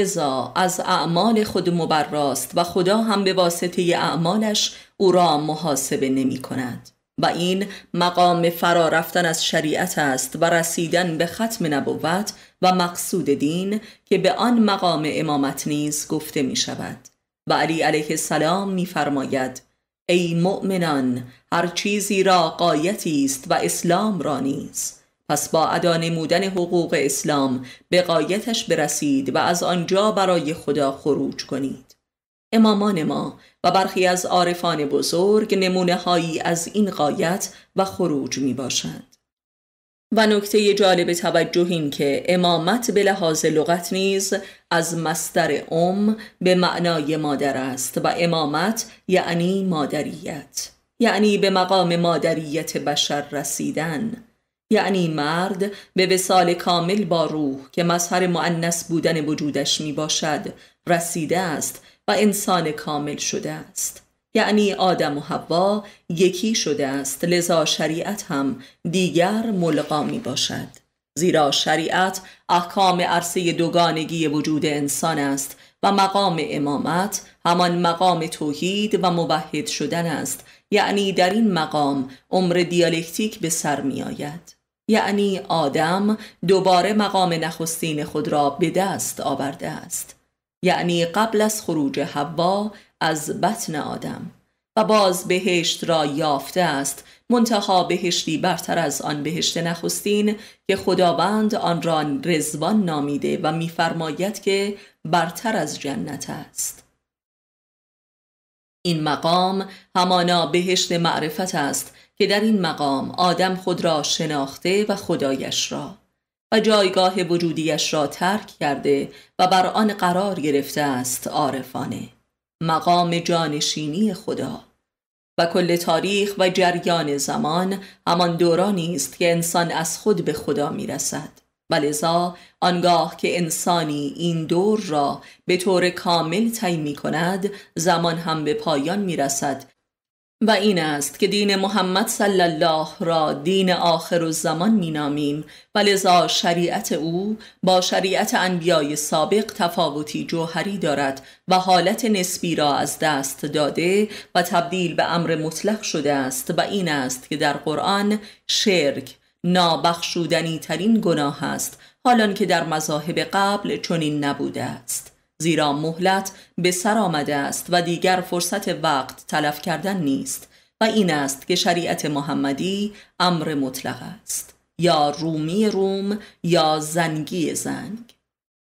از اعمال خود مبراست و خدا هم به واسطه اعمالش او را محاسبه نمی کند و این مقام فرا رفتن از شریعت است و رسیدن به ختم نبوت و مقصود دین که به آن مقام امامت نیز گفته می شود و علی علیه السلام میفرماید ای مؤمنان هر چیزی را قایتی است و اسلام را نیز پس با ادا نمودن حقوق اسلام به قایتش برسید و از آنجا برای خدا خروج کنید امامان ما و برخی از عارفان بزرگ نمونه هایی از این قایت و خروج می باشند. و نکته جالب توجه این که امامت به لحاظ لغت نیز از مستر ام به معنای مادر است و امامت یعنی مادریت یعنی به مقام مادریت بشر رسیدن یعنی مرد به وسال کامل با روح که مظهر معنس بودن وجودش می باشد رسیده است انسان کامل شده است یعنی آدم و حوا یکی شده است لذا شریعت هم دیگر ملقا می باشد زیرا شریعت احکام عرصه دوگانگی وجود انسان است و مقام امامت همان مقام توحید و موحد شدن است یعنی در این مقام عمر دیالکتیک به سر می آید یعنی آدم دوباره مقام نخستین خود را به دست آورده است یعنی قبل از خروج حوا از بطن آدم و باز بهشت را یافته است منتها بهشتی برتر از آن بهشت نخستین که خداوند آن را رزوان نامیده و میفرماید که برتر از جنت است این مقام همانا بهشت معرفت است که در این مقام آدم خود را شناخته و خدایش را و جایگاه وجودیش را ترک کرده و بر آن قرار گرفته است عارفانه مقام جانشینی خدا و کل تاریخ و جریان زمان همان دورانی است که انسان از خود به خدا میرسد. و لذا آنگاه که انسانی این دور را به طور کامل طی می کند زمان هم به پایان میرسد، و این است که دین محمد صلی الله را دین آخر و زمان می نامیم و شریعت او با شریعت انبیای سابق تفاوتی جوهری دارد و حالت نسبی را از دست داده و تبدیل به امر مطلق شده است و این است که در قرآن شرک نابخشودنی ترین گناه است حالان که در مذاهب قبل چنین نبوده است زیرا مهلت به سر آمده است و دیگر فرصت وقت تلف کردن نیست و این است که شریعت محمدی امر مطلق است یا رومی روم یا زنگی زنگ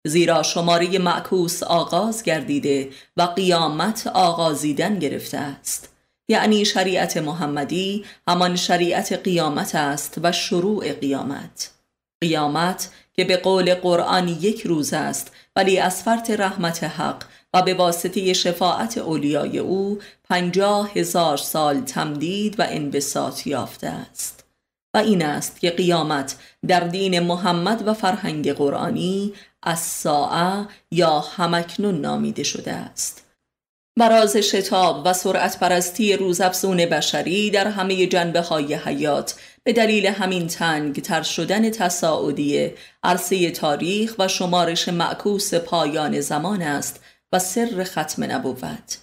زیرا شماره معکوس آغاز گردیده و قیامت آغازیدن گرفته است یعنی شریعت محمدی همان شریعت قیامت است و شروع قیامت قیامت که به قول قرآن یک روز است ولی از فرط رحمت حق و به واسطه شفاعت اولیای او پنجاه هزار سال تمدید و انبساط یافته است و این است که قیامت در دین محمد و فرهنگ قرآنی از ساعه یا همکنون نامیده شده است براز شتاب و سرعت پرستی روزافزون بشری در همه جنبه های حیات به دلیل همین تر شدن تصاعدی عرصه تاریخ و شمارش معکوس پایان زمان است و سر ختم نبوت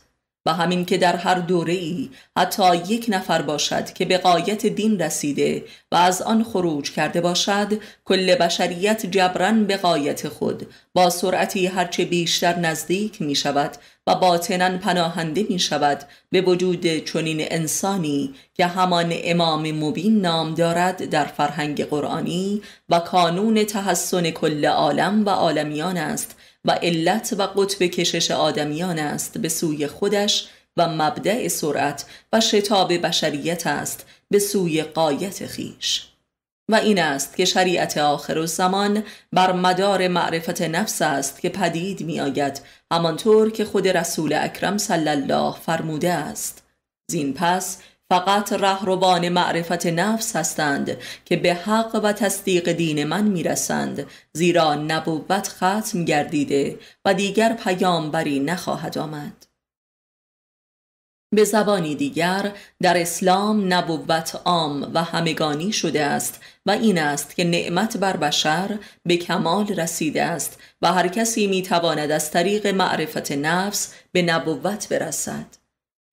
و همین که در هر دوره ای حتی یک نفر باشد که به قایت دین رسیده و از آن خروج کرده باشد کل بشریت جبران به قایت خود با سرعتی هرچه بیشتر نزدیک می شود و باطنا پناهنده می شود به وجود چنین انسانی که همان امام مبین نام دارد در فرهنگ قرآنی و کانون تحسن کل عالم و عالمیان است و علت و قطب کشش آدمیان است به سوی خودش و مبدع سرعت و شتاب بشریت است به سوی قایت خیش و این است که شریعت آخر و زمان بر مدار معرفت نفس است که پدید می آید همانطور که خود رسول اکرم صلی الله فرموده است زین پس فقط رهروان معرفت نفس هستند که به حق و تصدیق دین من میرسند زیرا نبوت ختم گردیده و دیگر پیامبری نخواهد آمد به زبانی دیگر در اسلام نبوت عام و همگانی شده است و این است که نعمت بر بشر به کمال رسیده است و هر کسی می تواند از طریق معرفت نفس به نبوت برسد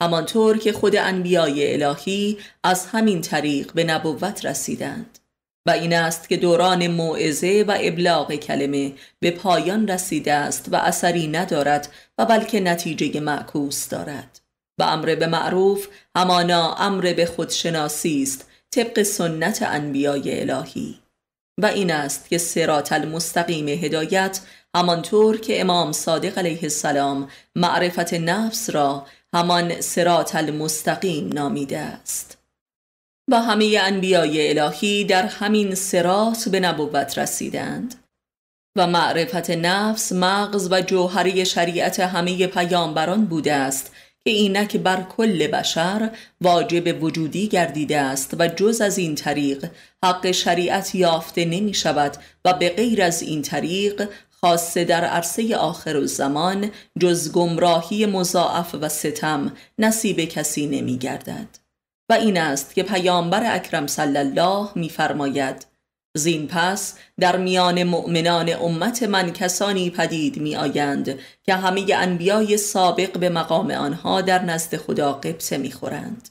همانطور که خود انبیای الهی از همین طریق به نبوت رسیدند و این است که دوران موعظه و ابلاغ کلمه به پایان رسیده است و اثری ندارد و بلکه نتیجه معکوس دارد و امر به معروف همانا امر به خودشناسی است طبق سنت انبیای الهی و این است که سرات المستقیم هدایت همانطور که امام صادق علیه السلام معرفت نفس را همان سرات المستقیم نامیده است و همه انبیای الهی در همین سرات به نبوت رسیدند و معرفت نفس مغز و جوهری شریعت همه پیامبران بوده است که اینک بر کل بشر واجب وجودی گردیده است و جز از این طریق حق شریعت یافته نمی شود و به غیر از این طریق خاصه در عرصه آخر و زمان جز گمراهی مضاعف و ستم نصیب کسی نمی گردد. و این است که پیامبر اکرم صلی الله فرماید زین پس در میان مؤمنان امت من کسانی پدید می آیند که همه انبیای سابق به مقام آنها در نزد خدا قبطه می خورند.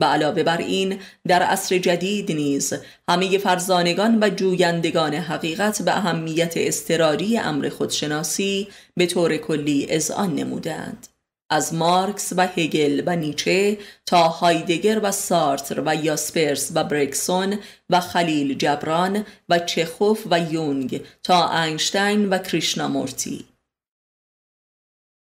و علاوه بر این در عصر جدید نیز همه فرزانگان و جویندگان حقیقت به اهمیت استراری امر خودشناسی به طور کلی اذعان نمودند. از مارکس و هگل و نیچه تا هایدگر و سارتر و یاسپرس و برکسون و خلیل جبران و چخوف و یونگ تا اینشتین و کریشنامورتی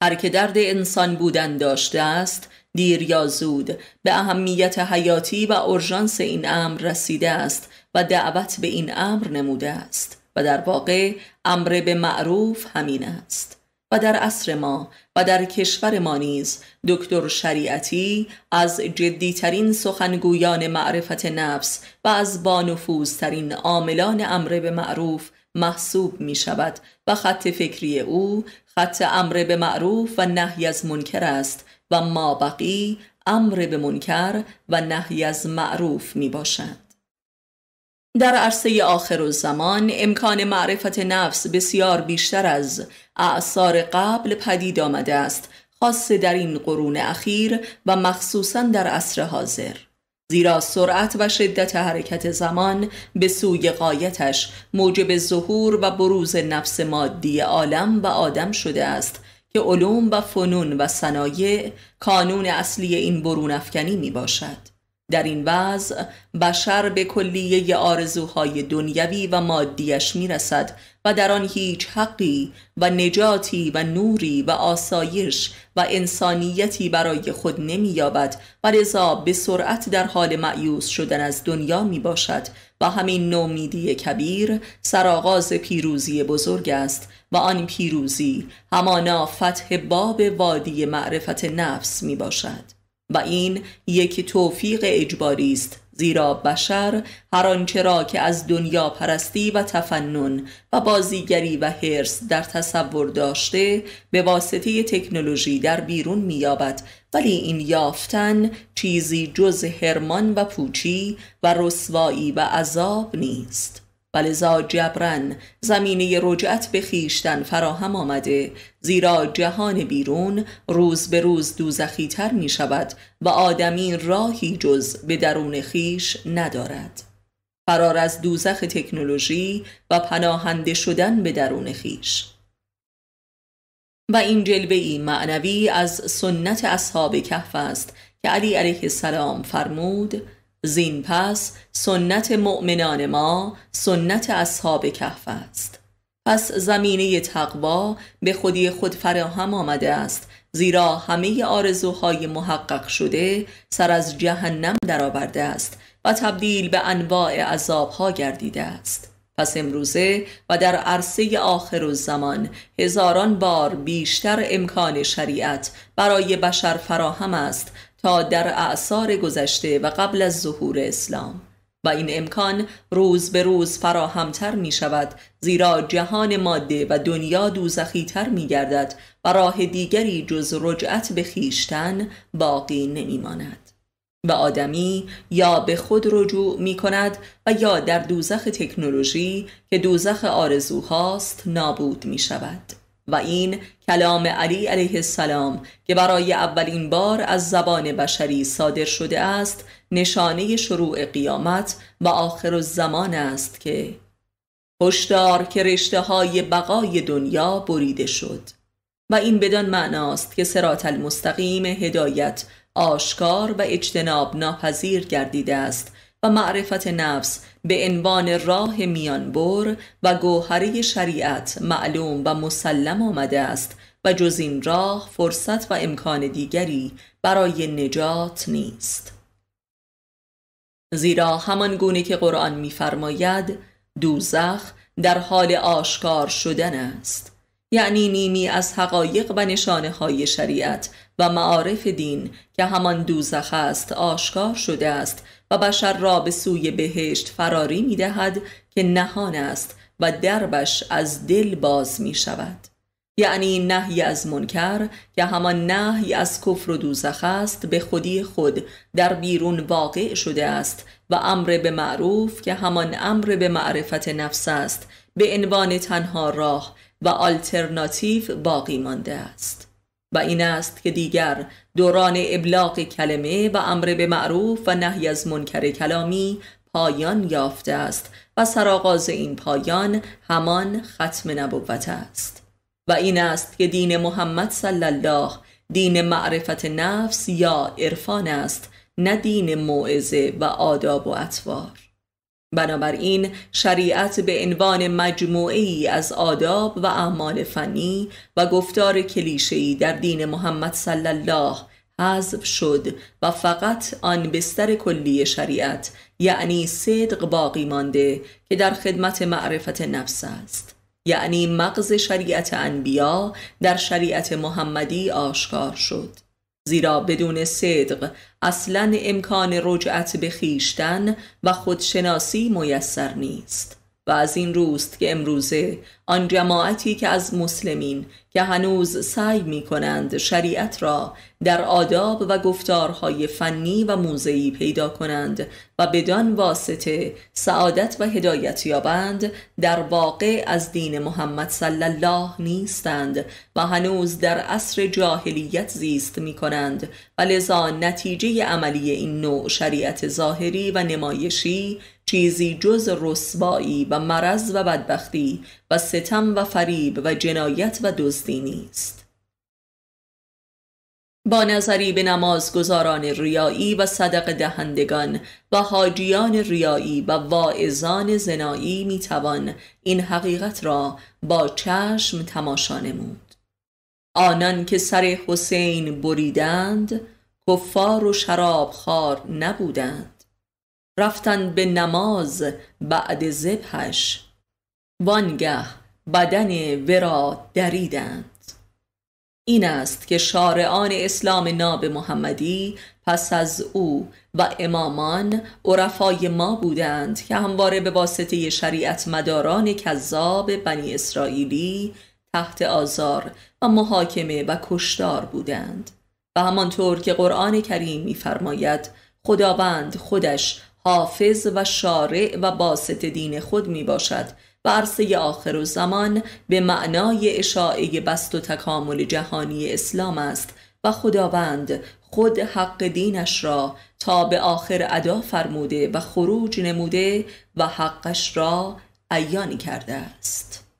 هر که درد انسان بودن داشته است دیر یا زود به اهمیت حیاتی و اورژانس این امر رسیده است و دعوت به این امر نموده است و در واقع امر به معروف همین است و در عصر ما و در کشور ما نیز دکتر شریعتی از جدیترین سخنگویان معرفت نفس و از بانفوزترین عاملان امر به معروف محسوب می شود و خط فکری او خط امر به معروف و نهی از منکر است و ما بقی امر به منکر و نهی از معروف می باشند. در عرصه آخر و زمان امکان معرفت نفس بسیار بیشتر از اعثار قبل پدید آمده است خاصه در این قرون اخیر و مخصوصا در عصر حاضر زیرا سرعت و شدت حرکت زمان به سوی قایتش موجب ظهور و بروز نفس مادی عالم و آدم شده است که علوم و فنون و صنایع کانون اصلی این برون افکنی می باشد. در این وضع بشر به کلیه آرزوهای دنیوی و مادیش میرسد و در آن هیچ حقی و نجاتی و نوری و آسایش و انسانیتی برای خود نمییابد و لذا به سرعت در حال معیوس شدن از دنیا می باشد و همین نومیدی کبیر سرآغاز پیروزی بزرگ است و آن پیروزی همانا فتح باب وادی معرفت نفس می باشد و این یک توفیق اجباری است زیرا بشر هر آنچه را که از دنیا پرستی و تفنن و بازیگری و حرس در تصور داشته به واسطه تکنولوژی در بیرون مییابد ولی این یافتن چیزی جز هرمان و پوچی و رسوایی و عذاب نیست ولذا جبرن زمینه رجعت به خیشتن فراهم آمده زیرا جهان بیرون روز به روز دوزخی تر می شود و آدمی راهی جز به درون خیش ندارد فرار از دوزخ تکنولوژی و پناهنده شدن به درون خیش و این جلوه ای معنوی از سنت اصحاب کهف است که علی علیه السلام فرمود زین پس سنت مؤمنان ما سنت اصحاب کهف است پس زمینه تقوا به خودی خود فراهم آمده است زیرا همه آرزوهای محقق شده سر از جهنم درآورده است و تبدیل به انواع عذابها گردیده است پس امروزه و در عرصه آخر و زمان هزاران بار بیشتر امکان شریعت برای بشر فراهم است تا در اعثار گذشته و قبل از ظهور اسلام و این امکان روز به روز فراهمتر می شود زیرا جهان ماده و دنیا دوزخی تر می گردد و راه دیگری جز رجعت به خیشتن باقی نمی ماند و آدمی یا به خود رجوع می کند و یا در دوزخ تکنولوژی که دوزخ آرزوهاست نابود می شود و این کلام علی علیه السلام که برای اولین بار از زبان بشری صادر شده است نشانه شروع قیامت و آخر الزمان است که هشدار که رشته بقای دنیا بریده شد و این بدان معناست که سرات المستقیم هدایت آشکار و اجتناب ناپذیر گردیده است و معرفت نفس به عنوان راه میان بر و گوهره شریعت معلوم و مسلم آمده است و جز این راه فرصت و امکان دیگری برای نجات نیست زیرا همان گونه که قرآن می‌فرماید دوزخ در حال آشکار شدن است یعنی نیمی از حقایق و نشانه های شریعت و معارف دین که همان دوزخ است آشکار شده است و بشر را به سوی بهشت فراری می دهد که نهان است و دربش از دل باز می شود یعنی نهی از منکر که همان نهی از کفر و دوزخ است به خودی خود در بیرون واقع شده است و امر به معروف که همان امر به معرفت نفس است به عنوان تنها راه و آلترناتیو باقی مانده است و این است که دیگر دوران ابلاغ کلمه و امر به معروف و نهی از منکر کلامی پایان یافته است و سرآغاز این پایان همان ختم نبوت است و این است که دین محمد صلی الله دین معرفت نفس یا عرفان است نه دین موعظه و آداب و اطوار بنابراین شریعت به عنوان مجموعی از آداب و اعمال فنی و گفتار کلیشه‌ای در دین محمد صلی الله حذف شد و فقط آن بستر کلی شریعت یعنی صدق باقی مانده که در خدمت معرفت نفس است یعنی مغز شریعت انبیا در شریعت محمدی آشکار شد زیرا بدون صدق اصلا امکان رجعت به خیشتن و خودشناسی میسر نیست و از این روست که امروزه آن جماعتی که از مسلمین که هنوز سعی می کنند شریعت را در آداب و گفتارهای فنی و موزهی پیدا کنند و بدان واسطه سعادت و هدایت یابند در واقع از دین محمد صلی الله نیستند و هنوز در عصر جاهلیت زیست می کنند و لذا نتیجه عملی این نوع شریعت ظاهری و نمایشی چیزی جز رسوایی و مرض و بدبختی و ستم و فریب و جنایت و دزدی نیست با نظری به نمازگزاران ریایی و صدق دهندگان و حاجیان ریایی و واعظان زنایی میتوان این حقیقت را با چشم تماشا نمود آنان که سر حسین بریدند کفار و شراب خار نبودند رفتن به نماز بعد زبهش وانگه بدن ورا دریدند این است که شارعان اسلام ناب محمدی پس از او و امامان عرفای ما بودند که همواره به واسطه شریعت مداران کذاب بنی اسرائیلی تحت آزار و محاکمه و کشتار بودند و همانطور که قرآن کریم می‌فرماید خداوند خودش حافظ و شارع و باست دین خود می باشد و عرصه آخر و زمان به معنای اشاعه بست و تکامل جهانی اسلام است و خداوند خود حق دینش را تا به آخر ادا فرموده و خروج نموده و حقش را عیان کرده است